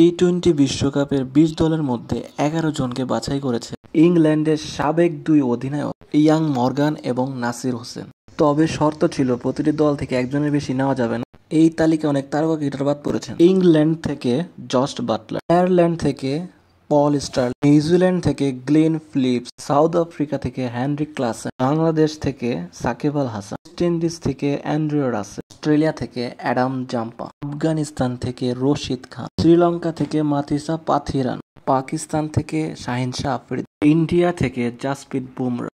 T twenty বিশ্বকাপের বিশ দলের মধ্যে এগারো জনকে বাছাই করেছে ইংল্যান্ডের সাবেক দুই অধিনায়ক ইয়াং মর্গান এবং নাসির হোসেন তবে শর্ত ছিল প্রতিটি দল থেকে একজনের বেশি নেওয়া যাবে না এই তালিকায় অনেক তারকা ক্রিকেটার বাদ পড়েছেন ইংল্যান্ড থেকে জস্ট বাটলার আয়ারল্যান্ড থেকে পল স্টার নিউজিল্যান্ড থেকে গ্লিন ফিলিপস সাউথ আফ্রিকা থেকে হ্যানরিক ক্লাসেন বাংলাদেশ থেকে সাকিব আল হাসান ওয়েস্ট ইন্ডিজ থেকে অ্যান্ড্রিও রাসেল অস্ট্রেলিয়া থেকে অ্যাডাম জাম্পা আফগানিস্তান থেকে রশিদ খান শ্রীলঙ্কা থেকে মাতিসা পাথিরান পাকিস্তান থেকে শাহিনশাহ শাহ আফ্রিদ ইন্ডিয়া থেকে জাসপ্রীত বুমরা